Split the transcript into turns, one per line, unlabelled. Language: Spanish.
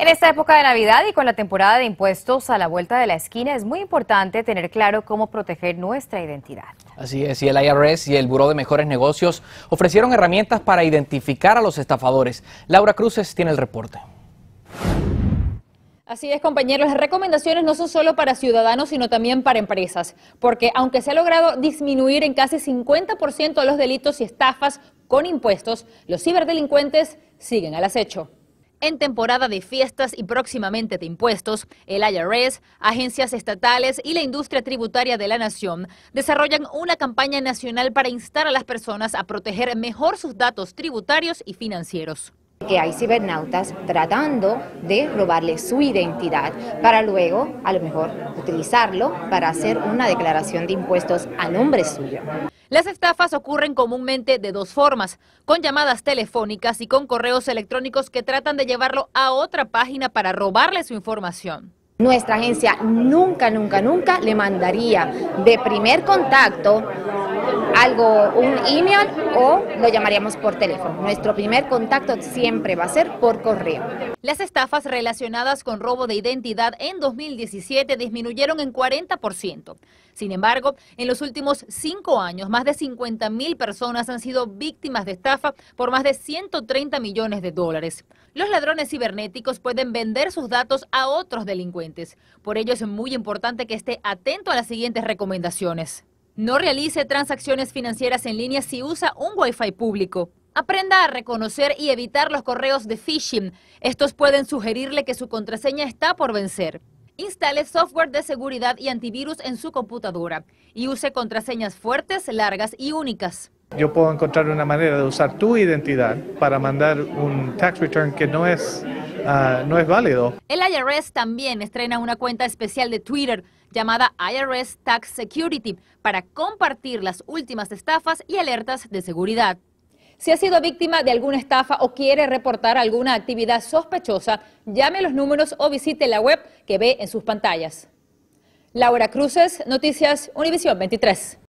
En esta época de Navidad y con la temporada de impuestos a la vuelta de la esquina, es muy importante tener claro cómo proteger nuestra identidad.
Así es, y el IRS y el Buró de Mejores Negocios ofrecieron herramientas para identificar a los estafadores. Laura Cruces tiene el reporte. Así es, compañeros, las recomendaciones no son solo para ciudadanos, sino también para empresas, porque aunque se ha logrado disminuir en casi 50% los delitos y estafas con impuestos, los ciberdelincuentes siguen al acecho. En temporada de fiestas y próximamente de impuestos, el IRS, agencias estatales y la industria tributaria de la nación desarrollan una campaña nacional para instar a las personas a proteger mejor sus datos tributarios y financieros
hay cibernautas tratando de robarle su identidad para luego, a lo mejor, utilizarlo para hacer una declaración de impuestos a nombre suyo.
Las estafas ocurren comúnmente de dos formas, con llamadas telefónicas y con correos electrónicos que tratan de llevarlo a otra página para robarle su información.
Nuestra agencia nunca, nunca, nunca le mandaría de primer contacto algo, un email o lo llamaríamos por teléfono. Nuestro primer contacto siempre va a ser por correo.
Las estafas relacionadas con robo de identidad en 2017 disminuyeron en 40%. Sin embargo, en los últimos cinco años, más de 50 mil personas han sido víctimas de estafa por más de 130 millones de dólares. Los ladrones cibernéticos pueden vender sus datos a otros delincuentes. Por ello es muy importante que esté atento a las siguientes recomendaciones. No realice transacciones financieras en línea si usa un Wi-Fi público. Aprenda a reconocer y evitar los correos de phishing. Estos pueden sugerirle que su contraseña está por vencer. Instale software de seguridad y antivirus en su computadora y use contraseñas fuertes, largas y únicas. Yo puedo encontrar una manera de usar tu identidad para mandar un tax return que no es Ah, no es válido. El IRS también estrena una cuenta especial de Twitter llamada IRS Tax Security para compartir las últimas estafas y alertas de seguridad. Si ha sido víctima de alguna estafa o quiere reportar alguna actividad sospechosa, llame a los números o visite la web que ve en sus pantallas. Laura Cruces, Noticias Univisión 23.